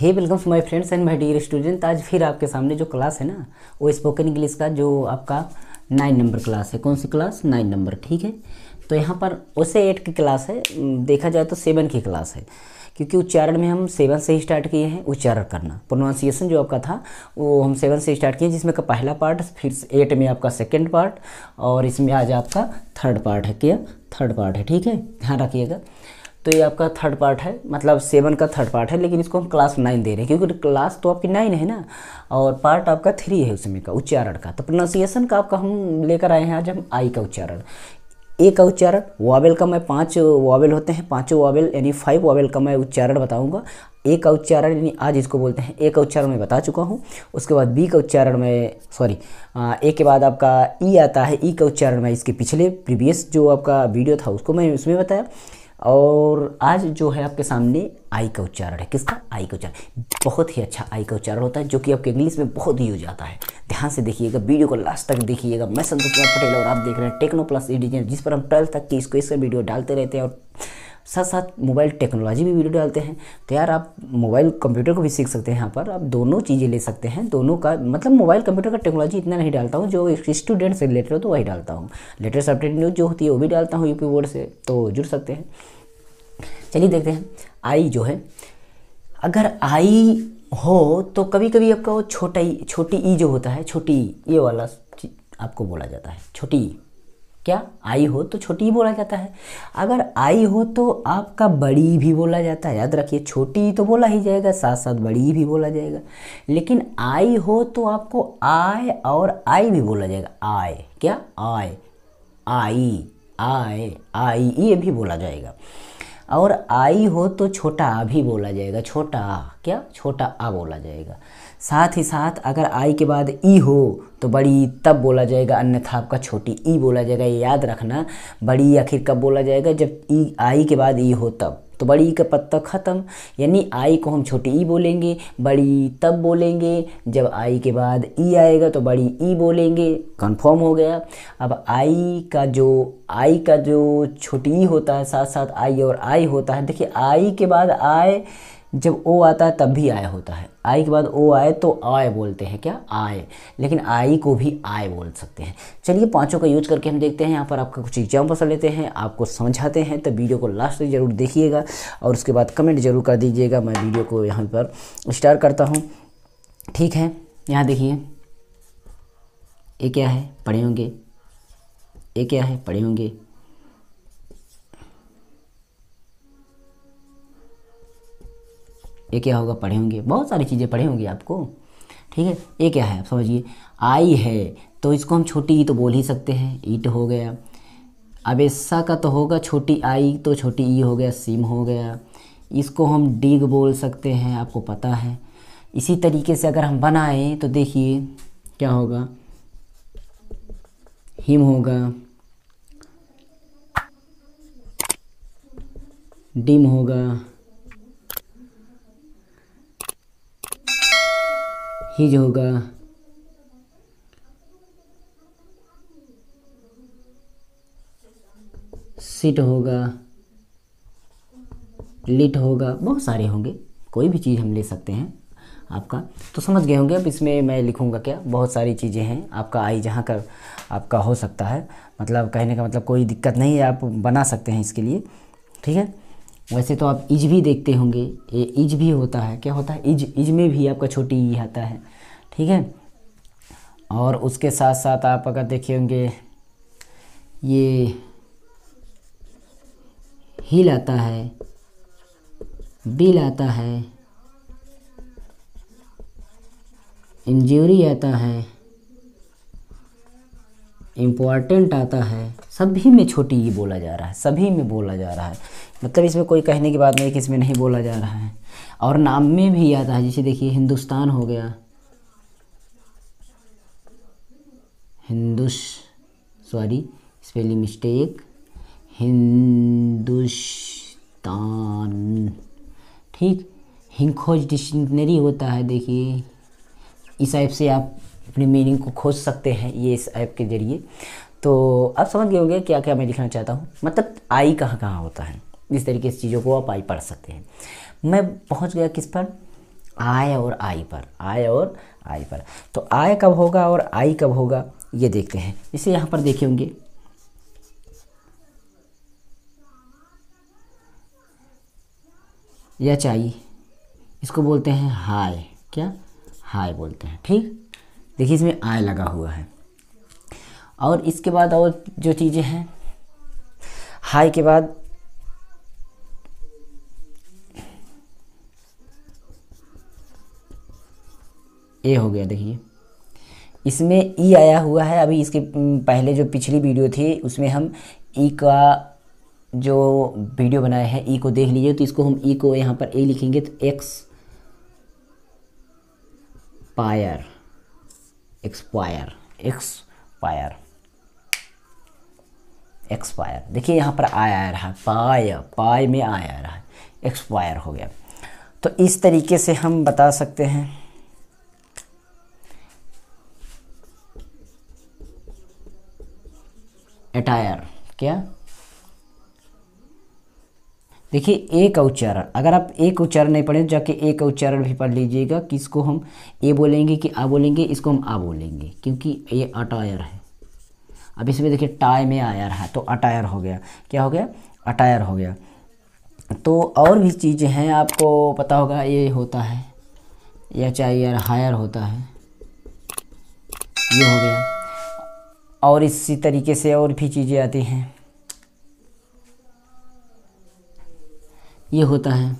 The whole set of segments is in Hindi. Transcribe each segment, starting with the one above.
hey welcomes my friends and my dear student आज फिर आपके सामने जो क्लास है ना वो स्पोकन इंग्लिश का जो आपका नाइन नंबर क्लास है कौन सी क्लास नाइन नंबर ठीक है तो यहाँ पर उसे एट की क्लास है देखा जाए तो सेवन की क्लास है क्योंकि उच्चारण में हम सेवन से ही स्टार्ट किए हैं उच्चारण करना प्रोनाउंसिएशन जो आपका था वो हम सेवन से स्टार्ट किए जिसमें का पहला पार्ट फिर एट में आपका सेकेंड पार्ट और इसमें आज आपका थर्ड पार्ट है क्या थर्ड पार्ट है ठीक है ध्यान रखिएगा तो ये आपका थर्ड पार्ट है मतलब सेवन का थर्ड पार्ट है लेकिन इसको हम क्लास नाइन दे रहे हैं क्योंकि क्लास तो आपकी नाइन है ना और पार्ट आपका थ्री है उसमें का उच्चारण का तो प्रोनाउंसिएशन का आपका हम लेकर आए हैं आज हम आई का उच्चारण ए का उच्चारण वावेल का मैं पाँच वावेल होते हैं पाँचों वावेल यानी फाइव वावेल का मैं उच्चारण बताऊँगा ए का उच्चारण यानी आज इसको बोलते हैं ए का उच्चारण मैं बता चुका हूँ उसके बाद बी का उच्चारण मैं सॉरी ए के बाद आपका ई e आता है ई e का उच्चारण मैं इसके पिछले प्रीवियस जो आपका वीडियो था उसको मैं उसमें बताया और आज जो है आपके सामने आई का उच्चारण है किसका आई का उच्चारण बहुत ही अच्छा आई का उच्चारण होता है जो कि आपके इंग्लिश में बहुत यूज आता है ध्यान से देखिएगा वीडियो को लास्ट तक देखिएगा मैं संतोष कुमार पटेल और आप देख रहे हैं टेक्नो प्लस इंडिजन जिस पर हम ट्वेल्थ तक की इसको इसका वीडियो डालते रहते हैं और साथ साथ मोबाइल टेक्नोलॉजी भी वीडियो डालते हैं तो यार आप मोबाइल कंप्यूटर को भी सीख सकते हैं यहाँ पर आप दोनों चीज़ें ले सकते हैं दोनों का मतलब मोबाइल कंप्यूटर का टेक्नोलॉजी इतना नहीं डालता हूँ जो स्टूडेंट से रिलेटेड हो तो वही डालता हूँ लेटेस्ट अपडेट न्यूज़ जो होती है वो भी डालता हूँ यूपी बोर्ड से तो जुड़ सकते हैं चलिए देखते हैं आई जो है अगर आई हो तो कभी कभी आपका वो छोटा ई छोटी ई जो होता है छोटी ई ये वाला आपको बोला जाता है छोटी ई क्या आई हो तो छोटी ही बोला जाता है अगर आई हो तो आपका बड़ी भी बोला जाता है याद रखिए छोटी तो बोला ही जाएगा साथ साथ बड़ी भी बोला जाएगा लेकिन आई हो तो आपको आय और आई भी बोला जाएगा आय क्या आय आई आय आई ये भी बोला जाएगा और आई हो तो छोटा आ भी बोला जाएगा छोटा आ क्या छोटा आ बोला जाएगा साथ ही साथ अगर आई के बाद ई हो तो बड़ी तब बोला जाएगा अन्यथा आपका छोटी ई बोला जाएगा ये याद रखना बड़ी आखिर कब बोला जाएगा जब ई आई के बाद ई हो तब तो बड़ी का पत्ता तो ख़त्म यानी आई को हम छोटी ई बोलेंगे बड़ी तब बोलेंगे जब आई के बाद ई आएगा तो बड़ी ई बोलेंगे कंफर्म हो गया अब आई का जो आई का जो छोटी ई होता है साथ साथ आई और आई होता है देखिए आई के बाद आए जब ओ आता है तब भी आय होता है आई के बाद ओ आए तो आय बोलते हैं क्या आय लेकिन आई को भी आय बोल सकते हैं चलिए पांचों का यूज करके हम देखते हैं यहाँ पर आपका कुछ एग्जाम्पल्स लेते हैं आपको समझाते हैं तो वीडियो को लास्ट तक जरूर देखिएगा और उसके बाद कमेंट जरूर कर दीजिएगा मैं वीडियो को यहाँ पर स्टार करता हूँ ठीक है यहाँ देखिए ये क्या है पढ़े होंगे ये क्या है पढ़े होंगे ये क्या होगा पढ़े होंगे बहुत सारी चीज़ें पढ़े होंगी आपको ठीक है ये क्या है आप समझिए आई है तो इसको हम छोटी ई तो बोल ही सकते हैं ईट तो हो गया अब ऐसा का तो होगा छोटी आई तो छोटी ई हो गया सिम हो गया इसको हम डिग बोल सकते हैं आपको पता है इसी तरीके से अगर हम बनाएं तो देखिए क्या होगा हिम होगा डिम होगा ही जो होगा सिट होगा लिट होगा बहुत सारे होंगे कोई भी चीज़ हम ले सकते हैं आपका तो समझ गए होंगे अब इसमें मैं लिखूंगा क्या बहुत सारी चीज़ें हैं आपका आई जहाँ का आपका हो सकता है मतलब कहने का मतलब कोई दिक्कत नहीं है आप बना सकते हैं इसके लिए ठीक है वैसे तो आप इज भी देखते होंगे ये इज भी होता है क्या होता है इज इज में भी आपका छोटी ई आता है ठीक है और उसके साथ साथ आप अगर देखे होंगे ये हिल आता है बिल आता है इंजरी आता है इम्पॉर्टेंट आता है सभी में छोटी ई बोला जा रहा है सभी में बोला जा रहा है मतलब इसमें कोई कहने की बात नहीं कि इसमें नहीं बोला जा रहा है और नाम में भी आता है जैसे देखिए हिंदुस्तान हो गया हिंदुस सॉरी स्पेलिंग मिस्टेक हिंदुस्तान ठीक हिंखोज डिक्शनरी होता है देखिए इस ऐप से आप अपने मीनिंग को खोज सकते हैं ये इस ऐप के ज़रिए तो आप समझ गए होंगे क्या क्या मैं लिखना चाहता हूँ मतलब आई कहाँ कहाँ होता है इस तरीके से चीज़ों को आप आई पढ़ सकते हैं मैं पहुंच गया किस पर आय और आई पर आय और आई पर तो आय कब होगा और आई कब होगा ये देखते हैं इसे यहाँ पर देखे होंगे या चाहिए इसको बोलते हैं हाय क्या हाय बोलते हैं ठीक देखिए इसमें आय लगा हुआ है और इसके बाद और जो चीज़ें हैं हाय के बाद ए हो गया देखिए इसमें ई आया हुआ है अभी इसके पहले जो पिछली वीडियो थी उसमें हम ई का जो वीडियो बनाया है ई को देख लीजिए तो इसको हम ई को यहाँ पर ए लिखेंगे तो expire expire expire expire देखिए यहाँ पर आया आ रहा है पाय पाय में आया आ रहा है एक्सपायर हो गया तो इस तरीके से हम बता सकते हैं अटायर क्या देखिए एक उच्चारण अगर आप एक उच्चारण नहीं पढ़े तो जाके एक उच्चारण भी पढ़ लीजिएगा किसको हम ए बोलेंगे कि आ बोलेंगे इसको हम आ बोलेंगे क्योंकि ये अटायर है अब इसमें देखिए टाई में आयर है तो अटायर हो गया क्या हो गया अटायर हो गया तो और भी चीज़ें हैं आपको पता होगा ये होता है या चाहे यार हायर होता है ये हो गया और इसी तरीके से और भी चीज़ें आती हैं ये होता है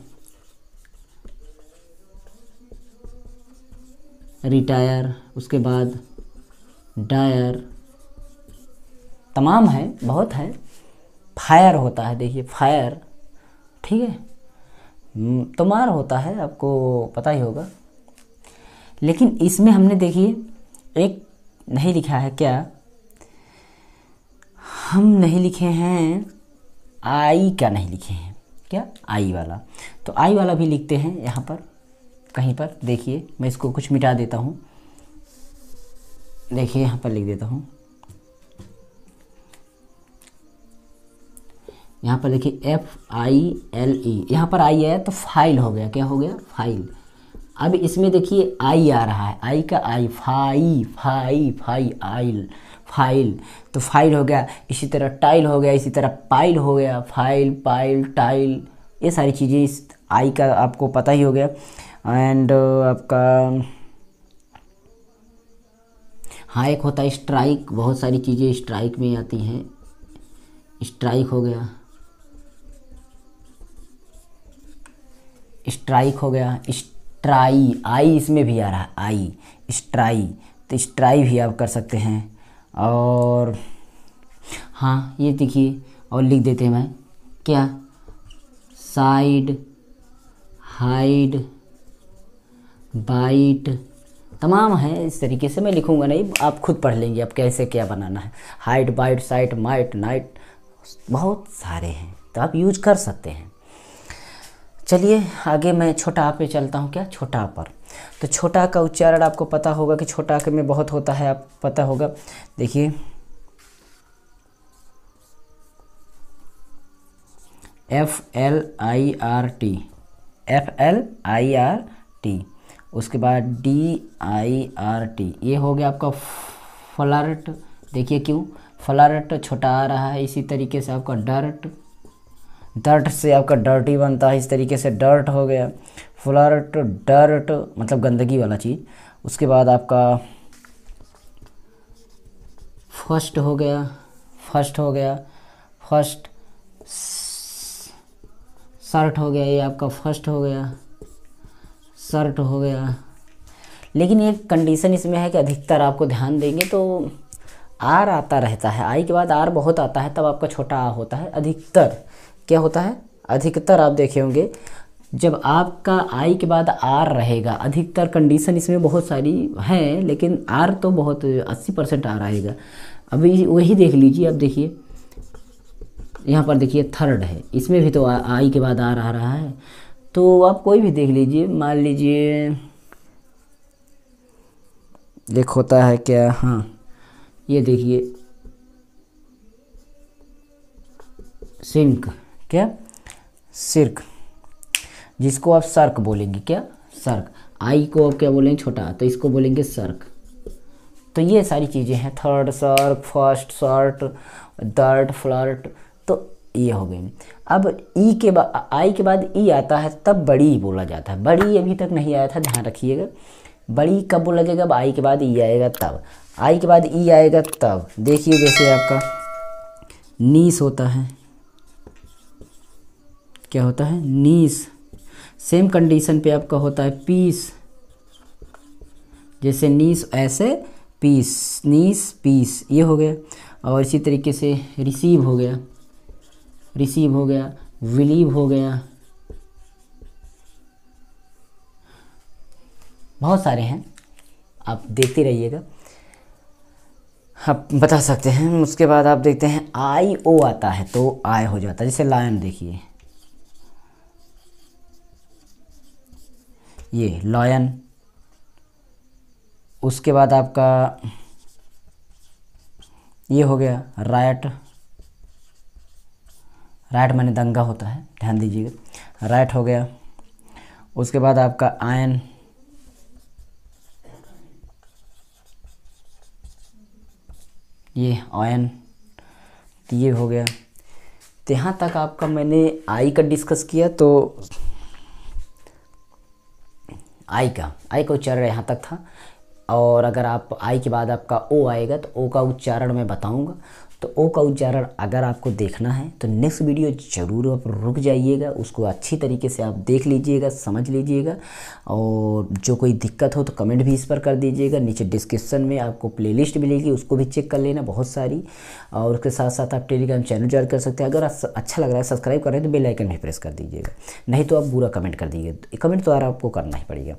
रिटायर उसके बाद डायर तमाम है बहुत है फायर होता है देखिए फायर ठीक है हम्म, तुमार तो होता है आपको पता ही होगा लेकिन इसमें हमने देखिए एक नहीं लिखा है क्या हम नहीं लिखे हैं आई का नहीं लिखे हैं क्या आई वाला तो आई वाला भी लिखते हैं यहाँ पर कहीं पर देखिए मैं इसको कुछ मिटा देता हूँ देखिए यहाँ पर लिख देता हूँ यहाँ पर देखिए एफ आई एल ई यहाँ पर आई है तो फाइल हो गया क्या हो गया फाइल अब इसमें देखिए आई आ रहा है आई का I fi fi fi I file तो फाइल हो गया इसी तरह टाइल हो गया इसी तरह पाइल हो गया फाइल पाइल टाइल ये सारी चीज़ें इस आई का आपको पता ही हो गया एंड uh, आपका हाँ एक होता है स्ट्राइक बहुत सारी चीज़ें स्ट्राइक में आती हैं स्ट्राइक हो गया स्ट्राइक हो गया स्ट्राई आई इसमें भी आ रहा है आई स्ट्राई तो स्ट्राई भी आप कर सकते हैं और हाँ ये देखिए और लिख देते हैं मैं क्या साइड हाइड बाइट तमाम है इस तरीके से मैं लिखूंगा नहीं आप खुद पढ़ लेंगे आप कैसे क्या बनाना है height bite site might night बहुत सारे हैं तो आप यूज कर सकते हैं चलिए आगे मैं छोटा पे चलता हूँ क्या छोटा पर तो छोटा का उच्चारण आपको पता होगा कि छोटा के में बहुत होता है आप पता होगा देखिए F L I R T F L I R T उसके बाद डी आई आर टी ये हो गया आपका फ्लर्ट देखिए क्यों फ्लर्ट छोटा आ रहा है इसी तरीके से आपका डर्ट डर्ट से आपका डर्टी बनता है इस तरीके से डर्ट हो गया फ्लर्ट डर्ट मतलब गंदगी वाला चीज़ उसके बाद आपका फर्स्ट हो गया फर्स्ट हो गया फर्स्ट शर्ट हो गया ये आपका फर्स्ट हो गया शर्ट हो गया लेकिन एक कंडीशन इसमें है कि अधिकतर आपको ध्यान देंगे तो आर आता रहता है आई के बाद आर बहुत आता है तब आपका छोटा आ होता है अधिकतर क्या होता है अधिकतर आप देखे होंगे जब आपका आई के बाद आर रहेगा अधिकतर कंडीशन इसमें बहुत सारी हैं लेकिन आर तो बहुत अस्सी परसेंट आर आएगा अभी वही देख लीजिए अब देखिए यहाँ पर देखिए थर्ड है इसमें भी तो आई के बाद आर आ रहा है तो आप कोई भी देख लीजिए मान लीजिए देख होता है क्या हाँ ये देखिए सिंक क्या सिर्क जिसको आप सर्क बोलेंगे क्या सर्क आई को आप क्या बोलेंगे छोटा तो इसको बोलेंगे सर्क तो ये सारी चीज़ें हैं थर्ड सर्क फर्स्ट शर्ट दर्ट फ्लर्ट तो ये हो गई अब ई के बाद आई के बाद ई आता है तब बड़ी बोला जाता है बड़ी अभी तक नहीं आया था ध्यान रखिएगा बड़ी कब बोला जाएगा अब आई के बाद ई आएगा तब आई के बाद ई आएगा तब देखिए जैसे आपका नीस होता है क्या होता है नीस सेम कंडीशन पे आपका होता है पीस जैसे नीस ऐसे पीस नीस पीस ये हो गया और इसी तरीके से रिसीव हो गया रिसीव हो गया विलीव हो गया बहुत सारे हैं आप देखते रहिएगा आप बता सकते हैं उसके बाद आप देखते हैं आई ओ आता है तो आय हो जाता है जैसे लायन देखिए ये लॉयन उसके बाद आपका ये हो गया राइट राइट मैंने दंगा होता है ध्यान दीजिएगा राइट हो गया उसके बाद आपका आयन ये आयन तो ये हो गया तो यहाँ तक आपका मैंने आई का डिस्कस किया तो आई का आई का उच्चारण यहाँ तक था और अगर आप आई के बाद आपका ओ आएगा तो ओ का उच्चारण मैं बताऊँगा तो ओ का उच्चारण अगर आपको देखना है तो नेक्स्ट वीडियो ज़रूर आप रुक जाइएगा उसको अच्छी तरीके से आप देख लीजिएगा समझ लीजिएगा और जो कोई दिक्कत हो तो कमेंट भी इस पर कर दीजिएगा नीचे डिस्क्रिप्शन में आपको प्लेलिस्ट मिलेगी उसको भी चेक कर लेना बहुत सारी और उसके साथ साथ आप टेलीग्राम चैनल ज्वाइन कर सकते हैं अगर आप अच्छा लग रहा है सब्सक्राइब कर रहे हैं तो बेलाइकन भी प्रेस कर दीजिएगा नहीं तो आप बुरा कमेंट कर दीजिए कमेंट तो आपको करना ही पड़ेगा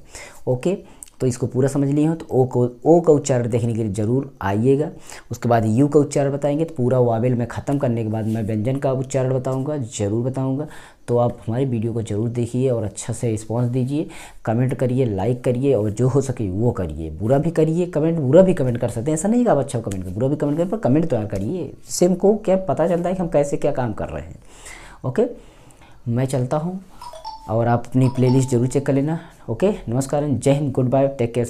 ओके तो इसको पूरा समझ लिए हो तो ओ को ओ का उच्चारण देखने के लिए ज़रूर आइएगा उसके बाद यू का उच्चारण बताएंगे तो पूरा वावेल में ख़त्म करने के बाद मैं व्यंजन का उच्चारण बताऊंगा ज़रूर बताऊंगा तो आप हमारी वीडियो को ज़रूर देखिए और अच्छा से रिस्पॉन्स दीजिए कमेंट करिए लाइक करिए और जो हो सके वो करिए बुरा भी करिए कमेंट बुरा भी कमेंट कर सकते हैं ऐसा नहीं कि आप अच्छा कमेंट करें बुरा भी कमेंट करें पर कमेंट तो करिए सेम को क्या पता चलता है कि हम कैसे क्या काम कर रहे हैं ओके मैं चलता हूँ और आप अपनी प्लेलिस्ट जरूर चेक कर लेना ओके नमस्कार जय हिंद गुड बाय टेक केयर